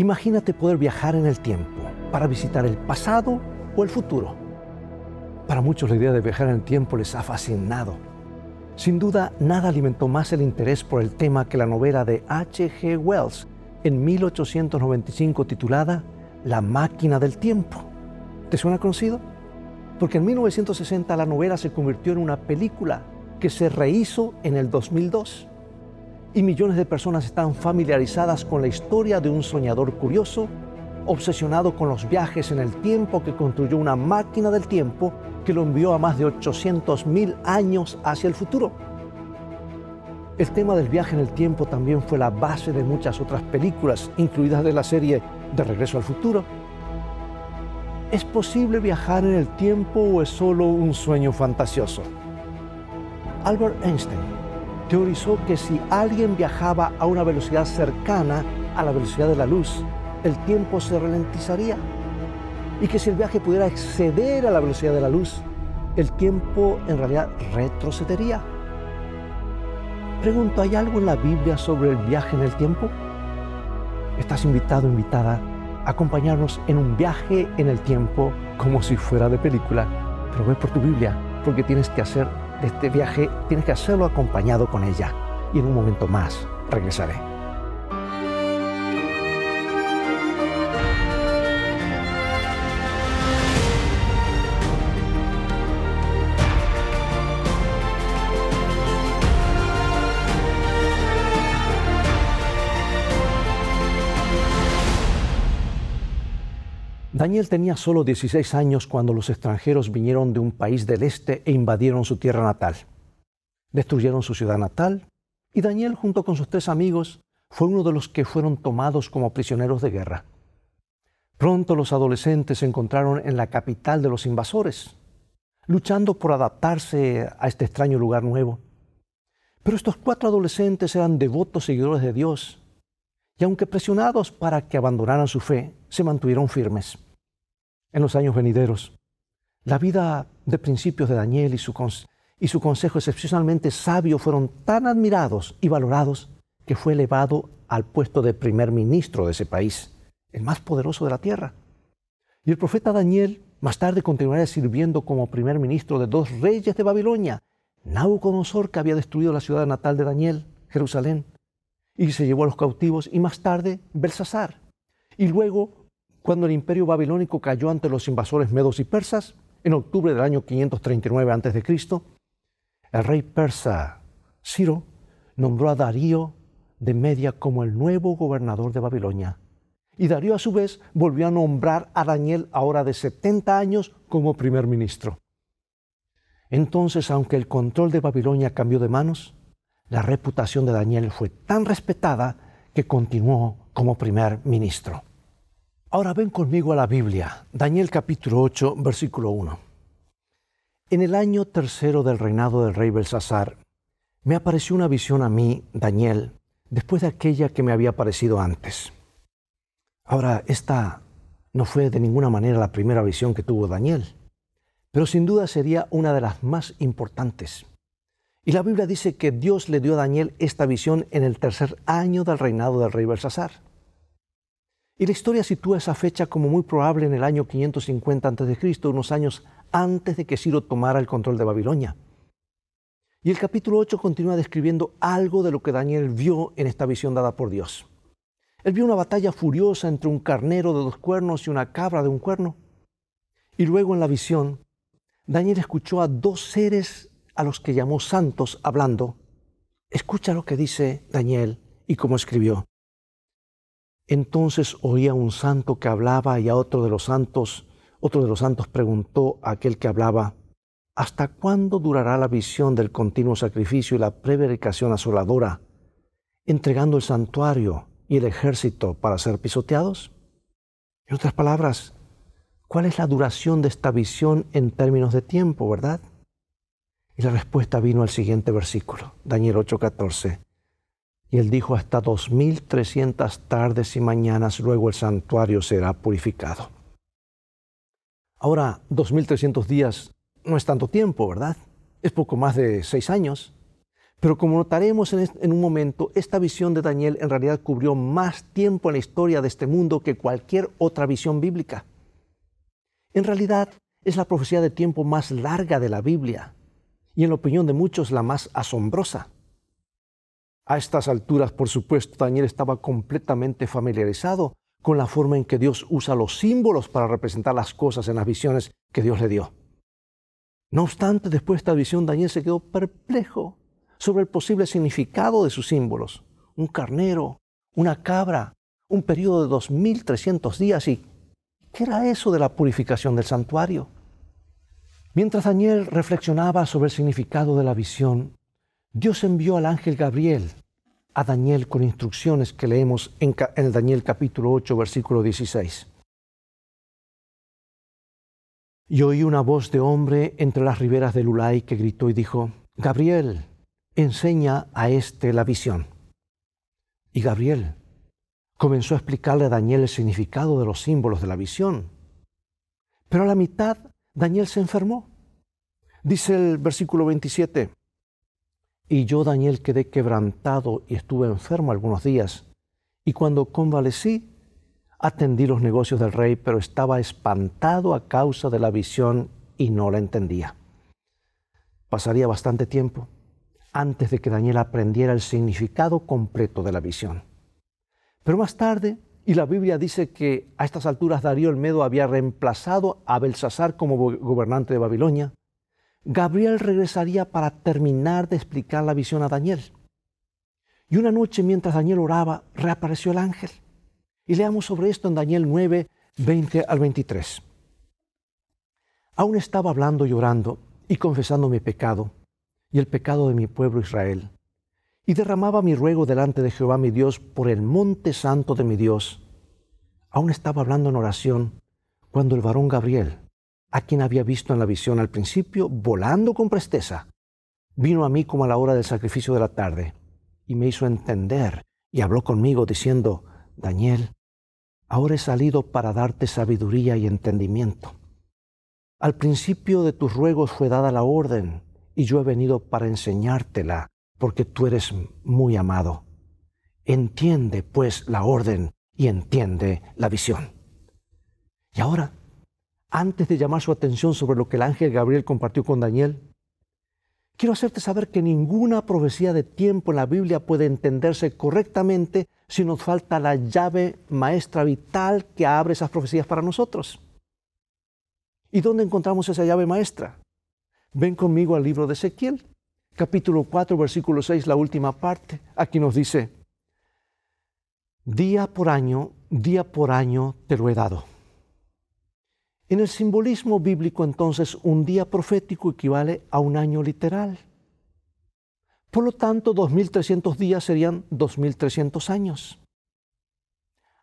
Imagínate poder viajar en el tiempo para visitar el pasado o el futuro. Para muchos la idea de viajar en el tiempo les ha fascinado. Sin duda, nada alimentó más el interés por el tema que la novela de H.G. Wells en 1895 titulada La máquina del tiempo. ¿Te suena conocido? Porque en 1960 la novela se convirtió en una película que se rehizo en el 2002 y millones de personas están familiarizadas con la historia de un soñador curioso, obsesionado con los viajes en el tiempo que construyó una máquina del tiempo que lo envió a más de 800.000 años hacia el futuro. El tema del viaje en el tiempo también fue la base de muchas otras películas, incluidas de la serie De Regreso al Futuro. ¿Es posible viajar en el tiempo o es solo un sueño fantasioso? Albert Einstein teorizó que si alguien viajaba a una velocidad cercana a la velocidad de la luz, el tiempo se ralentizaría y que si el viaje pudiera exceder a la velocidad de la luz, el tiempo en realidad retrocedería. Pregunto, ¿hay algo en la Biblia sobre el viaje en el tiempo? Estás invitado, invitada, a acompañarnos en un viaje en el tiempo como si fuera de película. Pero ve por tu Biblia, porque tienes que hacer este viaje, tienes que hacerlo acompañado con ella. Y en un momento más regresaré. Daniel tenía solo 16 años cuando los extranjeros vinieron de un país del este e invadieron su tierra natal. Destruyeron su ciudad natal y Daniel, junto con sus tres amigos, fue uno de los que fueron tomados como prisioneros de guerra. Pronto los adolescentes se encontraron en la capital de los invasores, luchando por adaptarse a este extraño lugar nuevo. Pero estos cuatro adolescentes eran devotos seguidores de Dios y aunque presionados para que abandonaran su fe, se mantuvieron firmes. En los años venideros, la vida de principios de Daniel y su, consejo excepcionalmente sabio fueron tan admirados y valorados que fue elevado al puesto de primer ministro de ese país, el más poderoso de la tierra. Y el profeta Daniel más tarde continuaría sirviendo como primer ministro de dos reyes de Babilonia, Nabucodonosor, que había destruido la ciudad natal de Daniel, Jerusalén, y se llevó a los cautivos, y más tarde Belsasar. Y luego, cuando el imperio babilónico cayó ante los invasores medos y persas, en octubre del año 539 a.C., el rey persa Ciro nombró a Darío de Media como el nuevo gobernador de Babilonia. Y Darío a su vez volvió a nombrar a Daniel, ahora de 70 años, como primer ministro. Entonces, aunque el control de Babilonia cambió de manos, la reputación de Daniel fue tan respetada que continuó como primer ministro. Ahora ven conmigo a la Biblia, Daniel capítulo 8, versículo 1. En el año tercero del reinado del rey Belsasar, me apareció una visión a mí, Daniel, después de aquella que me había aparecido antes. Ahora, esta no fue de ninguna manera la primera visión que tuvo Daniel, pero sin duda sería una de las más importantes. Y la Biblia dice que Dios le dio a Daniel esta visión en el tercer año del reinado del rey Belsasar. Y la historia sitúa esa fecha como muy probable en el año 550 a.C., unos años antes de que Ciro tomara el control de Babilonia. Y el capítulo 8 continúa describiendo algo de lo que Daniel vio en esta visión dada por Dios. Él vio una batalla furiosa entre un carnero de dos cuernos y una cabra de un cuerno. Y luego en la visión, Daniel escuchó a dos seres a los que llamó santos hablando, escucha lo que dice Daniel y cómo escribió. Entonces oía un santo que hablaba y a otro de los santos, otro de los santos preguntó a aquel que hablaba, ¿hasta cuándo durará la visión del continuo sacrificio y la prevaricación asoladora, entregando el santuario y el ejército para ser pisoteados? En otras palabras, ¿cuál es la duración de esta visión en términos de tiempo, verdad? Y la respuesta vino al siguiente versículo, Daniel 8:14. Y él dijo, hasta 2300 tardes y mañanas luego el santuario será purificado. Ahora, 2300 días no es tanto tiempo, ¿verdad? Es poco más de seis años. Pero como notaremos en, en un momento, esta visión de Daniel en realidad cubrió más tiempo en la historia de este mundo que cualquier otra visión bíblica. En realidad, es la profecía de tiempo más larga de la Biblia, y en la opinión de muchos la más asombrosa. A estas alturas, por supuesto, Daniel estaba completamente familiarizado con la forma en que Dios usa los símbolos para representar las cosas en las visiones que Dios le dio. No obstante, después de esta visión, Daniel se quedó perplejo sobre el posible significado de sus símbolos. Un carnero, una cabra, un periodo de 2.300 días y ¿qué era eso de la purificación del santuario? Mientras Daniel reflexionaba sobre el significado de la visión, Dios envió al ángel Gabriel a Daniel con instrucciones que leemos en, el Daniel capítulo 8, versículo 16. Y oí una voz de hombre entre las riberas del Ulay que gritó y dijo, Gabriel, enseña a este la visión. Y Gabriel comenzó a explicarle a Daniel el significado de los símbolos de la visión. Pero a la mitad Daniel se enfermó. Dice el versículo 27, y yo Daniel quedé quebrantado y estuve enfermo algunos días, y cuando convalecí, atendí los negocios del rey, pero estaba espantado a causa de la visión y no la entendía. Pasaría bastante tiempo antes de que Daniel aprendiera el significado completo de la visión. Pero más tarde, y la Biblia dice que a estas alturas Darío el Medo había reemplazado a Belsasar como gobernante de Babilonia. Gabriel regresaría para terminar de explicar la visión a Daniel. Y una noche mientras Daniel oraba, reapareció el ángel. Y leamos sobre esto en Daniel 9, 20 al 23. Aún estaba hablando y orando y confesando mi pecado y el pecado de mi pueblo Israel y derramaba mi ruego delante de Jehová mi Dios por el monte santo de mi Dios. Aún estaba hablando en oración cuando el varón Gabriel, a quien había visto en la visión al principio, volando con presteza, vino a mí como a la hora del sacrificio de la tarde y me hizo entender y habló conmigo diciendo, Daniel, ahora he salido para darte sabiduría y entendimiento. Al principio de tus ruegos fue dada la orden y yo he venido para enseñártela porque tú eres muy amado. Entiende pues la orden y entiende la visión. Y ahora, antes de llamar su atención sobre lo que el ángel Gabriel compartió con Daniel, quiero hacerte saber que ninguna profecía de tiempo en la Biblia puede entenderse correctamente si nos falta la llave maestra vital que abre esas profecías para nosotros. ¿Y dónde encontramos esa llave maestra? Ven conmigo al libro de Ezequiel capítulo 4, versículo 6, la última parte, aquí nos dice, día por año, día por año te lo he dado. En el simbolismo bíblico entonces un día profético equivale a un año literal. Por lo tanto, 2300 días serían 2300 años.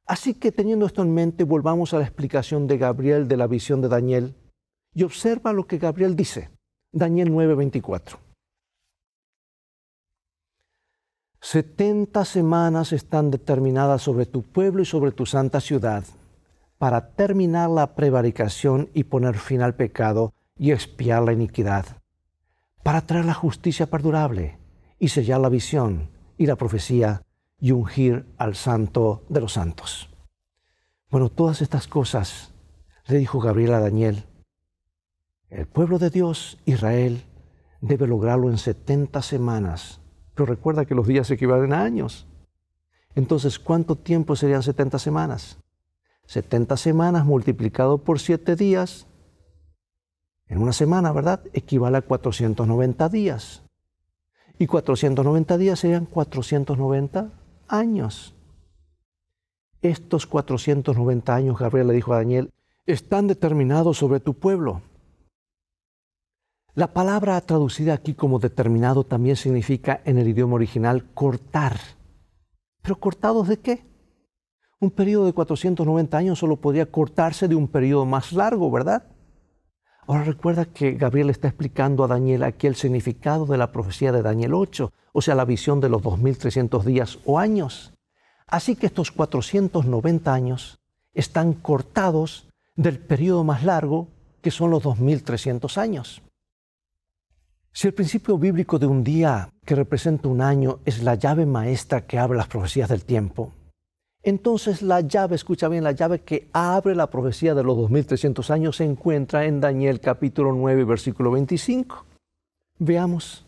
Así que teniendo esto en mente, volvamos a la explicación de Gabriel de la visión de Daniel y observa lo que Gabriel dice, Daniel 24. 70 semanas están determinadas sobre tu pueblo y sobre tu santa ciudad para terminar la prevaricación y poner fin al pecado y expiar la iniquidad, para traer la justicia perdurable y sellar la visión y la profecía y ungir al santo de los santos. Bueno, todas estas cosas le dijo Gabriel a Daniel. El pueblo de Dios, Israel, debe lograrlo en 70 semanas pero recuerda que los días equivalen a años. Entonces, ¿cuánto tiempo serían 70 semanas? 70 semanas multiplicado por 7 días, en una semana, ¿verdad? Equivale a 490 días. Y 490 días serían 490 años. Estos 490 años, Gabriel le dijo a Daniel, están determinados sobre tu pueblo la palabra traducida aquí como determinado también significa en el idioma original cortar. ¿Pero cortados de qué? Un periodo de 490 años solo podía cortarse de un periodo más largo, ¿verdad? Ahora recuerda que Gabriel está explicando a Daniel aquí el significado de la profecía de Daniel 8, o sea, la visión de los 2300 días o años. Así que estos 490 años están cortados del periodo más largo, que son los 2300 años. Si el principio bíblico de un día que representa un año es la llave maestra que abre las profecías del tiempo, entonces la llave, escucha bien, la llave que abre la profecía de los 2300 años se encuentra en Daniel capítulo 9, versículo 25. Veamos.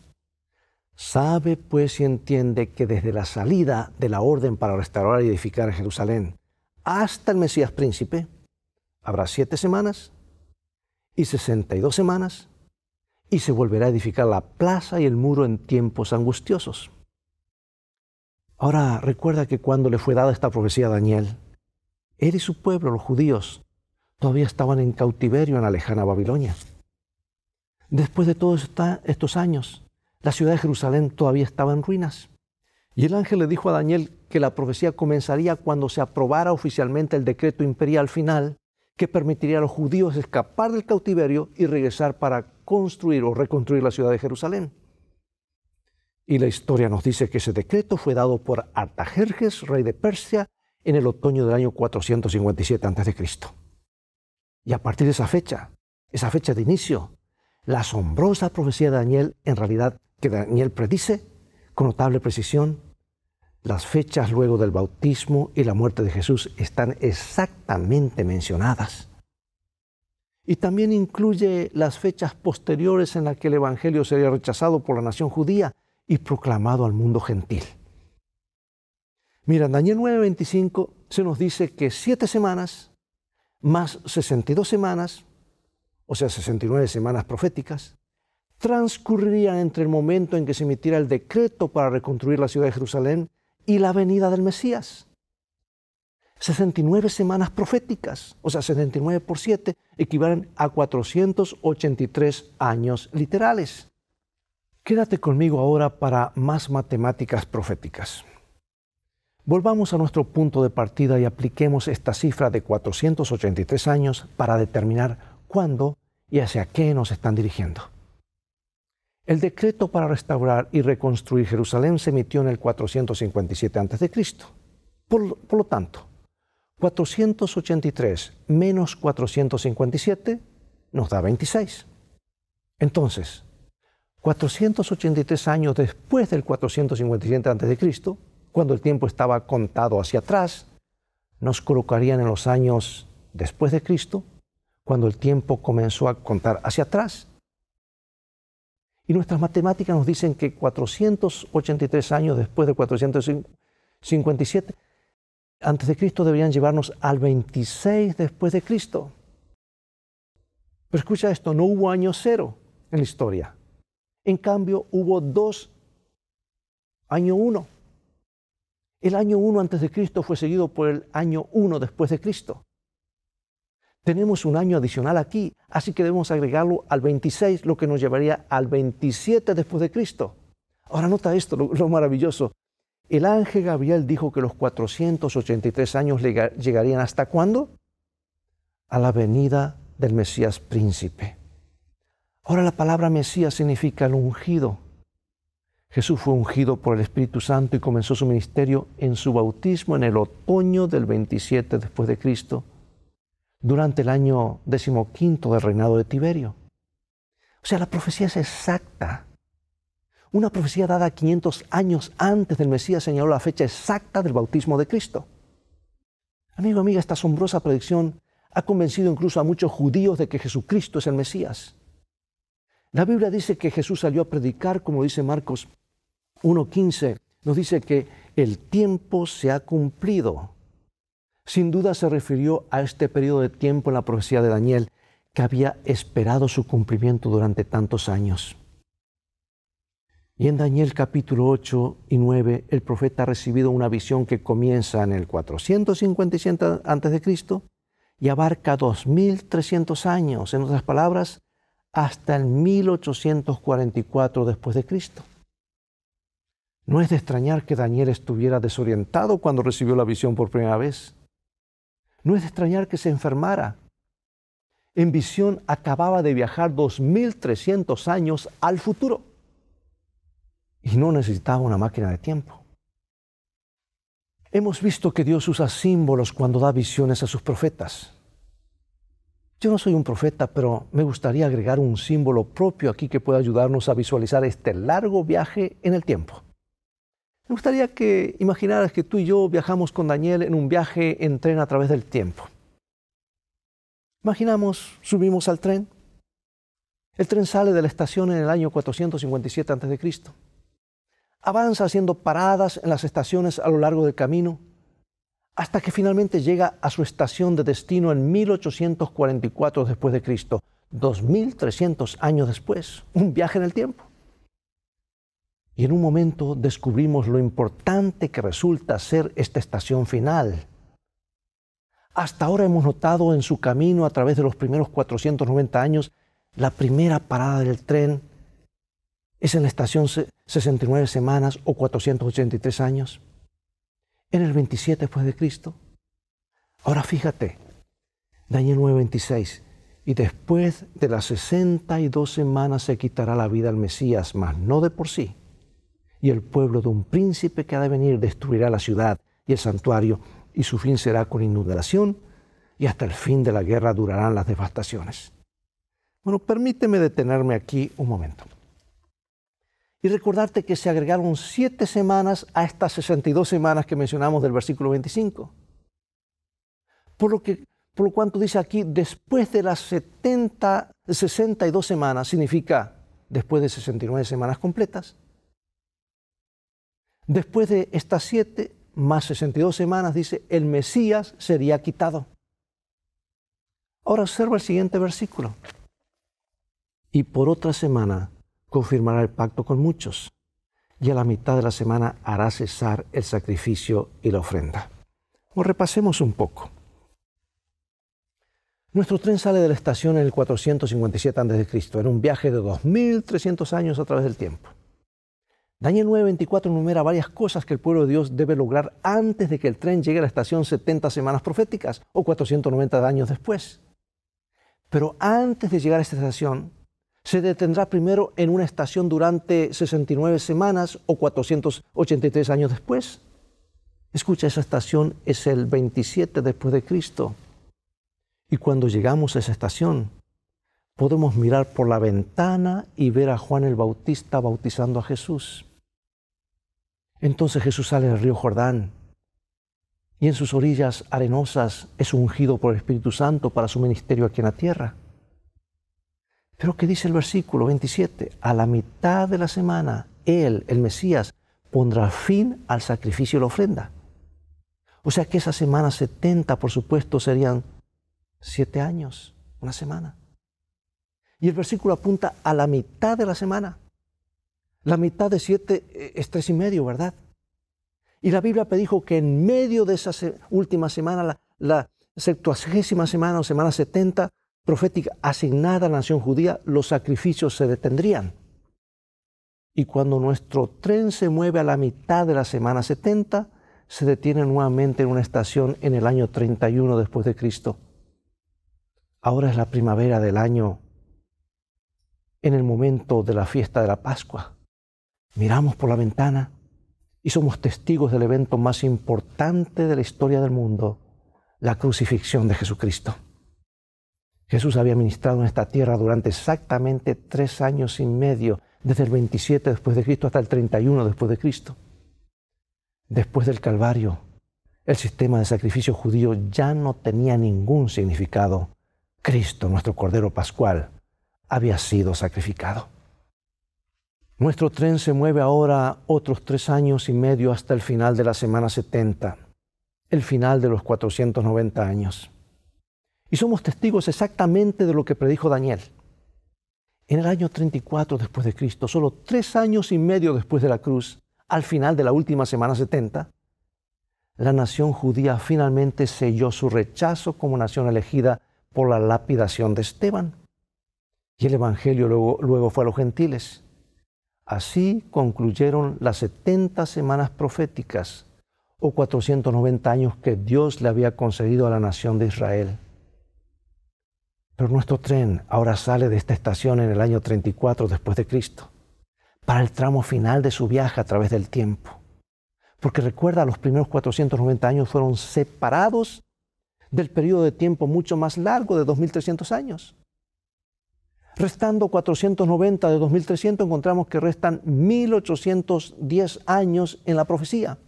Sabe pues y entiende que desde la salida de la orden para restaurar y edificar Jerusalén hasta el Mesías príncipe, habrá siete semanas y 62 semanas y se volverá a edificar la plaza y el muro en tiempos angustiosos. Ahora recuerda que cuando le fue dada esta profecía a Daniel, él y su pueblo, los judíos, todavía estaban en cautiverio en la lejana Babilonia. Después de todos estos años, la ciudad de Jerusalén todavía estaba en ruinas. Y el ángel le dijo a Daniel que la profecía comenzaría cuando se aprobara oficialmente el decreto imperial final que permitiría a los judíos escapar del cautiverio y regresar para construir o reconstruir la ciudad de Jerusalén. Y la historia nos dice que ese decreto fue dado por Artajerjes, rey de Persia, en el otoño del año 457 a.C. Y a partir de esa fecha, esa fecha de inicio, la asombrosa profecía de Daniel, en realidad que Daniel predice con notable precisión, las fechas luego del bautismo y la muerte de Jesús están exactamente mencionadas y también incluye las fechas posteriores en las que el Evangelio sería rechazado por la nación judía y proclamado al mundo gentil. Mira, en Daniel 9:25 se nos dice que siete semanas más 62 semanas, o sea, 69 semanas proféticas, transcurrirían entre el momento en que se emitiera el decreto para reconstruir la ciudad de Jerusalén y la venida del Mesías. 69 semanas proféticas, o sea, 79 por 7 equivalen a 483 años literales. Quédate conmigo ahora para más matemáticas proféticas. Volvamos a nuestro punto de partida y apliquemos esta cifra de 483 años para determinar cuándo y hacia qué nos están dirigiendo. El decreto para restaurar y reconstruir Jerusalén se emitió en el 457 a.C. Por, por lo tanto, 483 menos 457 nos da 26. Entonces, 483 años después del 457 a.C., cuando el tiempo estaba contado hacia atrás, nos colocarían en los años después de Cristo, cuando el tiempo comenzó a contar hacia atrás. Y nuestras matemáticas nos dicen que 483 años después del 457 antes de Cristo deberían llevarnos al 26 después de Cristo. Pero escucha esto, no hubo año cero en la historia. En cambio, hubo dos. Año uno. El año uno antes de Cristo fue seguido por el año uno después de Cristo. Tenemos un año adicional aquí, así que debemos agregarlo al 26, lo que nos llevaría al 27 después de Cristo. Ahora nota esto, lo maravilloso. El ángel Gabriel dijo que los 483 años llegarían hasta cuándo? A la venida del Mesías príncipe. Ahora la palabra Mesías significa el ungido. Jesús fue ungido por el Espíritu Santo y comenzó su ministerio en su bautismo en el otoño del 27 después de Cristo, durante el año decimoquinto del reinado de Tiberio. O sea, la profecía es exacta. Una profecía dada 500 años antes del Mesías señaló la fecha exacta del bautismo de Cristo. Amigo, amiga, esta asombrosa predicción ha convencido incluso a muchos judíos de que Jesucristo es el Mesías. La Biblia dice que Jesús salió a predicar, como dice Marcos 1.15, nos dice que el tiempo se ha cumplido. Sin duda se refirió a este periodo de tiempo en la profecía de Daniel, que había esperado su cumplimiento durante tantos años. Y en Daniel capítulo 8 y 9, el profeta ha recibido una visión que comienza en el 457 a.C. y abarca 2300 años, en otras palabras, hasta el 1844 después No es de extrañar que Daniel estuviera desorientado cuando recibió la visión por primera vez. No es de extrañar que se enfermara. En visión acababa de viajar 2300 años al futuro y no necesitaba una máquina de tiempo. Hemos visto que Dios usa símbolos cuando da visiones a sus profetas. Yo no soy un profeta, pero me gustaría agregar un símbolo propio aquí que pueda ayudarnos a visualizar este largo viaje en el tiempo. Me gustaría que imaginaras que tú y yo viajamos con Daniel en un viaje en tren a través del tiempo. Imaginamos, subimos al tren. El tren sale de la estación en el año 457 a.C. Avanza haciendo paradas en las estaciones a lo largo del camino, hasta que finalmente llega a su estación de destino en 1844 después de Cristo, 2300 años después, un viaje en el tiempo. Y en un momento descubrimos lo importante que resulta ser esta estación final. Hasta ahora hemos notado en su camino a través de los primeros 490 años la primera parada del tren es en la estación 69 semanas o 483 años, en el 27 después de Cristo. Ahora fíjate, Daniel 9:26, y después de las 62 semanas se quitará la vida al Mesías, mas no de por sí. Y el pueblo de un príncipe que ha de venir destruirá la ciudad y el santuario, y su fin será con inundación, y hasta el fin de la guerra durarán las devastaciones. Bueno, permíteme detenerme aquí un momento y recordarte que se agregaron siete semanas a estas 62 semanas que mencionamos del versículo 25. Por lo, que, por lo cuanto dice aquí, después de las y 62 semanas, significa después de 69 semanas completas. Después de estas siete más 62 semanas, dice, el Mesías sería quitado. Ahora observa el siguiente versículo. Y por otra semana confirmará el pacto con muchos, y a la mitad de la semana hará cesar el sacrificio y la ofrenda. repasemos un poco. Nuestro tren sale de la estación en el 457 a.C., en un viaje de 2.300 años a través del tiempo. Daniel 9:24 enumera varias cosas que el pueblo de Dios debe lograr antes de que el tren llegue a la estación 70 semanas proféticas o 490 años después. Pero antes de llegar a esta estación, se detendrá primero en una estación durante 69 semanas o 483 años después. Escucha, esa estación es el 27 después de Cristo. Y cuando llegamos a esa estación, podemos mirar por la ventana y ver a Juan el Bautista bautizando a Jesús. Entonces Jesús sale del río Jordán y en sus orillas arenosas es ungido por el Espíritu Santo para su ministerio aquí en la tierra. Pero ¿qué dice el versículo 27? A la mitad de la semana, Él, el Mesías, pondrá fin al sacrificio y la ofrenda. O sea que esa semana 70, por supuesto, serían siete años, una semana. Y el versículo apunta a la mitad de la semana. La mitad de siete eh, es tres y medio, ¿verdad? Y la Biblia dijo que en medio de esa última semana, la, la septuagésima semana o semana 70, profética asignada a la nación judía, los sacrificios se detendrían. Y cuando nuestro tren se mueve a la mitad de la semana 70, se detiene nuevamente en una estación en el año 31 después de Cristo. Ahora es la primavera del año, en el momento de la fiesta de la Pascua. Miramos por la ventana y somos testigos del evento más importante de la historia del mundo, la crucifixión de Jesucristo. Jesús había ministrado en esta tierra durante exactamente tres años y medio, desde el 27 después de Cristo hasta el 31 después de Cristo. Después del Calvario, el sistema de sacrificio judío ya no tenía ningún significado. Cristo, nuestro Cordero Pascual, había sido sacrificado. Nuestro tren se mueve ahora otros tres años y medio hasta el final de la semana 70, el final de los 490 años. Y somos testigos exactamente de lo que predijo Daniel. En el año 34 después de Cristo, solo tres años y medio después de la cruz, al final de la última semana 70, la nación judía finalmente selló su rechazo como nación elegida por la lapidación de Esteban. Y el Evangelio luego, fue a los gentiles. Así concluyeron las 70 semanas proféticas o 490 años que Dios le había concedido a la nación de Israel. Pero nuestro tren ahora sale de esta estación en el año 34 después de Cristo, para el tramo final de su viaje a través del tiempo. Porque recuerda, los primeros 490 años fueron separados del periodo de tiempo mucho más largo de 2300 años. Restando 490 de 2300 encontramos que restan 1810 años en la profecía.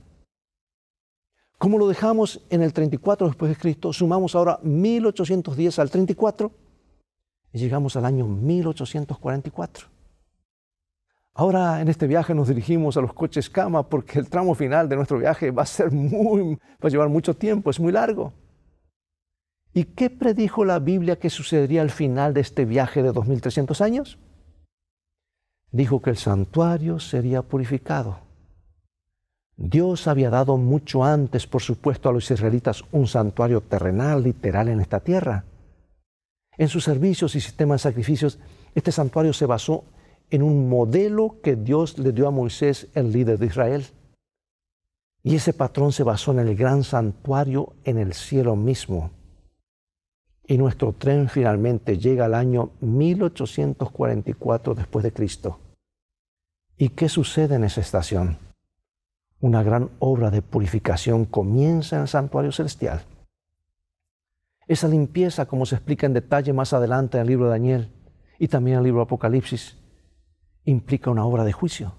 Como lo dejamos en el 34 después de Cristo, sumamos ahora 1810 al 34 y llegamos al año 1844. Ahora en este viaje nos dirigimos a los coches cama porque el tramo final de nuestro viaje va a ser muy, va a llevar mucho tiempo, es muy largo. ¿Y qué predijo la Biblia que sucedería al final de este viaje de 2300 años? Dijo que el santuario sería purificado. Dios había dado mucho antes, por supuesto, a los israelitas un santuario terrenal, literal, en esta tierra. En sus servicios y sistemas de sacrificios, este santuario se basó en un modelo que Dios le dio a Moisés, el líder de Israel. Y ese patrón se basó en el gran santuario en el cielo mismo. Y nuestro tren finalmente llega al año 1844 después de Cristo. ¿Y qué sucede en esa estación? Una gran obra de purificación comienza en el santuario celestial esa limpieza, como se explica en detalle más adelante en el libro de Daniel y también en el libro de Apocalipsis, implica una obra de juicio.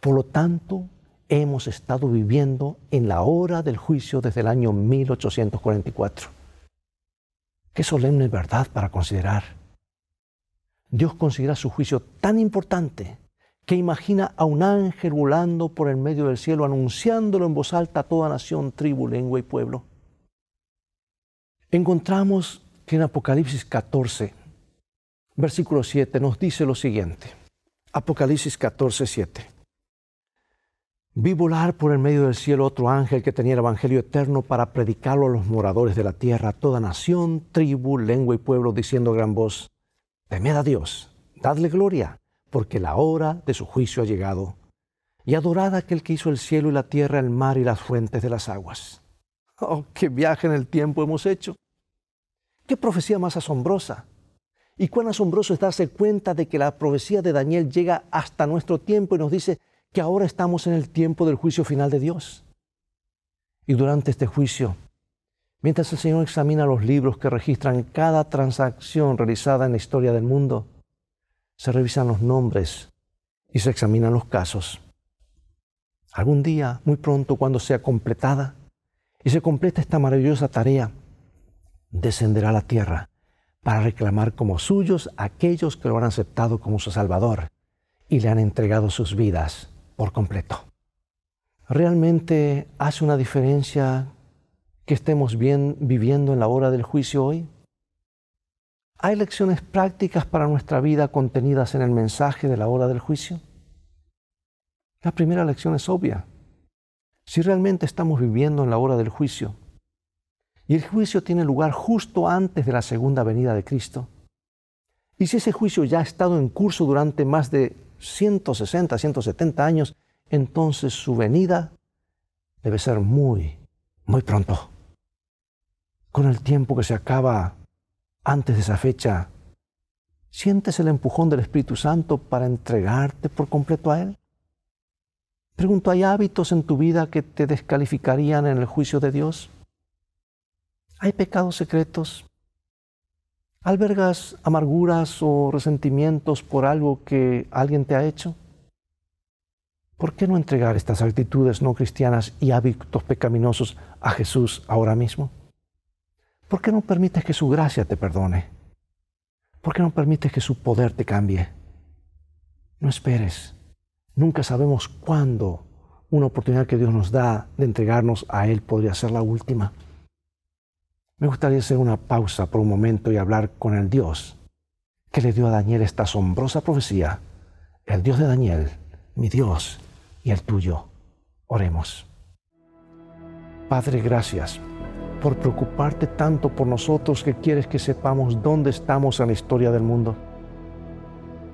Por lo tanto, hemos estado viviendo en la hora del juicio desde el año 1844. Qué solemne verdad para considerar. Dios considera su juicio tan importante que imagina a un ángel volando por el medio del cielo anunciándolo en voz alta a toda nación, tribu, lengua y pueblo encontramos que en Apocalipsis 14, versículo 7, nos dice lo siguiente. Apocalipsis 14, 7. Vi volar por el medio del cielo otro ángel que tenía el Evangelio eterno para predicarlo a los moradores de la tierra, a toda nación, tribu, lengua y pueblo, diciendo a gran voz, temed a Dios, dadle gloria, porque la hora de su juicio ha llegado, y adorad aquel que hizo el cielo y la tierra, el mar y las fuentes de las aguas. ¡Oh, qué viaje en el tiempo hemos hecho! ¿Qué profecía más asombrosa? Y cuán asombroso es darse cuenta de que la profecía de Daniel llega hasta nuestro tiempo y nos dice que ahora estamos en el tiempo del juicio final de Dios. Y durante este juicio, mientras el Señor examina los libros que registran cada transacción realizada en la historia del mundo, se revisan los nombres y se examinan los casos. Algún día, muy pronto, cuando sea completada y se completa esta maravillosa tarea, descenderá a la tierra para reclamar como suyos a aquellos que lo han aceptado como su Salvador y le han entregado sus vidas por completo. ¿Realmente hace una diferencia que estemos bien viviendo en la hora del juicio hoy? ¿Hay lecciones prácticas para nuestra vida contenidas en el mensaje de la hora del juicio? La primera lección es obvia. Si realmente estamos viviendo en la hora del juicio, y el juicio tiene lugar justo antes de la segunda venida de Cristo. Y si ese juicio ya ha estado en curso durante más de 160, 170 años, entonces su venida debe ser muy, muy pronto. Con el tiempo que se acaba antes de esa fecha, ¿sientes el empujón del Espíritu Santo para entregarte por completo a Él? Pregunto, ¿hay hábitos en tu vida que te descalificarían en el juicio de Dios? hay pecados secretos. ¿Albergas amarguras o resentimientos por algo que alguien te ha hecho? ¿Por qué no entregar estas actitudes no cristianas y hábitos pecaminosos a Jesús ahora mismo? ¿Por qué no permites que su gracia te perdone? ¿Por qué no permites que su poder te cambie? No esperes. Nunca sabemos cuándo una oportunidad que Dios nos da de entregarnos a Él podría ser la última. Me gustaría hacer una pausa por un momento y hablar con el Dios que le dio a Daniel esta asombrosa profecía. El Dios de Daniel, mi Dios y el tuyo. Oremos. Padre, gracias por preocuparte tanto por nosotros que quieres que sepamos dónde estamos en la historia del mundo.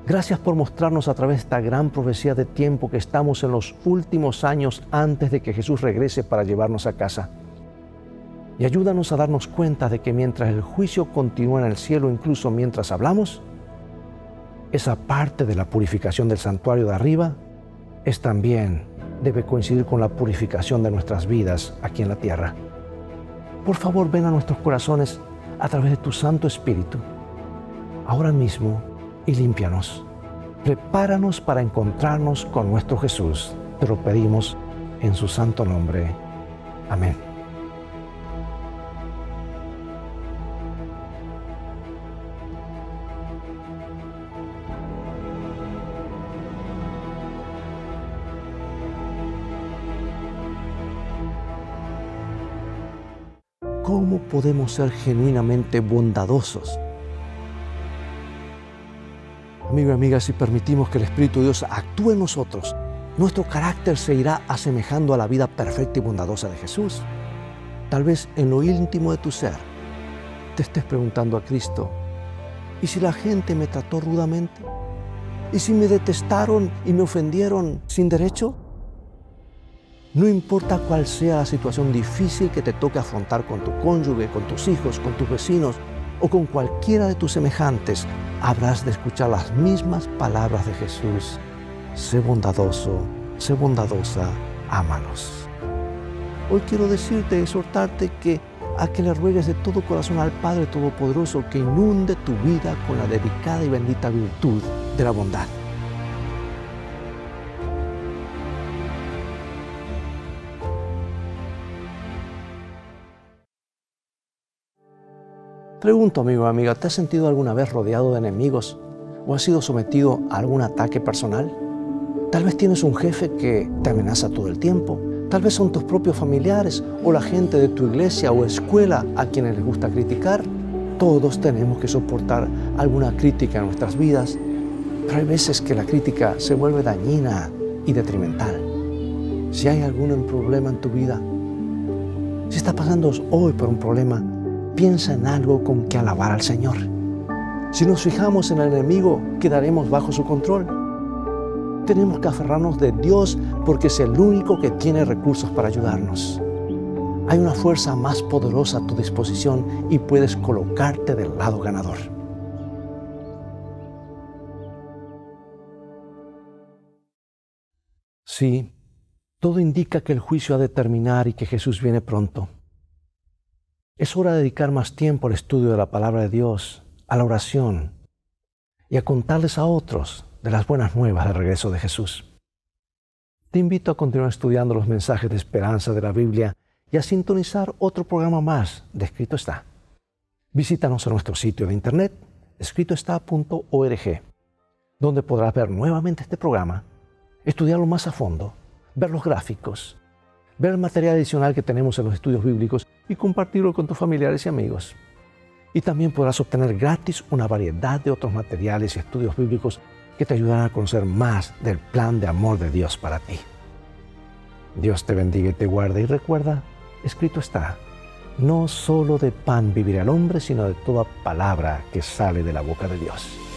Gracias por mostrarnos a través de esta gran profecía de tiempo que estamos en los últimos años antes de que Jesús regrese para llevarnos a casa y ayúdanos a darnos cuenta de que mientras el juicio continúa en el cielo, incluso mientras hablamos, esa parte de la purificación del santuario de arriba es también debe coincidir con la purificación de nuestras vidas aquí en la tierra. Por favor, ven a nuestros corazones a través de tu Santo Espíritu, ahora mismo, y límpianos. Prepáranos para encontrarnos con nuestro Jesús. Te lo pedimos en su santo nombre. Amén. podemos ser genuinamente bondadosos. Amigo y amiga, si permitimos que el Espíritu de Dios actúe en nosotros, nuestro carácter se irá asemejando a la vida perfecta y bondadosa de Jesús. Tal vez en lo íntimo de tu ser te estés preguntando a Cristo, ¿y si la gente me trató rudamente? ¿Y si me detestaron y me ofendieron sin derecho? No importa cuál sea la situación difícil que te toque afrontar con tu cónyuge, con tus hijos, con tus vecinos o con cualquiera de tus semejantes, habrás de escuchar las mismas palabras de Jesús. Sé bondadoso, sé bondadosa, ámanos. Hoy quiero decirte, exhortarte que a que le ruegues de todo corazón al Padre Todopoderoso que inunde tu vida con la dedicada y bendita virtud de la bondad. Pregunto, amigo amiga, ¿te has sentido alguna vez rodeado de enemigos o has sido sometido a algún ataque personal? Tal vez tienes un jefe que te amenaza todo el tiempo. Tal vez son tus propios familiares o la gente de tu iglesia o escuela a quienes les gusta criticar. Todos tenemos que soportar alguna crítica en nuestras vidas, pero hay veces que la crítica se vuelve dañina y detrimental. Si hay algún problema en tu vida, si estás pasando hoy por un problema, piensa en algo con que alabar al Señor. Si nos fijamos en el enemigo, quedaremos bajo su control. Tenemos que aferrarnos de Dios porque es el único que tiene recursos para ayudarnos. Hay una fuerza más poderosa a tu disposición y puedes colocarte del lado ganador. Sí, todo indica que el juicio ha de terminar y que Jesús viene pronto. Es hora de dedicar más tiempo al estudio de la palabra de Dios, a la oración y a contarles a otros de las buenas nuevas del regreso de Jesús. Te invito a continuar estudiando los mensajes de esperanza de la Biblia y a sintonizar otro programa más de Escrito está. Visítanos en nuestro sitio de internet escritoestá.org, donde podrás ver nuevamente este programa, estudiarlo más a fondo, ver los gráficos, ver el material adicional que tenemos en los estudios bíblicos y compartirlo con tus familiares y amigos. Y también podrás obtener gratis una variedad de otros materiales y estudios bíblicos que te ayudarán a conocer más del plan de amor de Dios para ti. Dios te bendiga y te guarde y recuerda, escrito está, no solo de pan vivirá el hombre, sino de toda palabra que sale de la boca de Dios.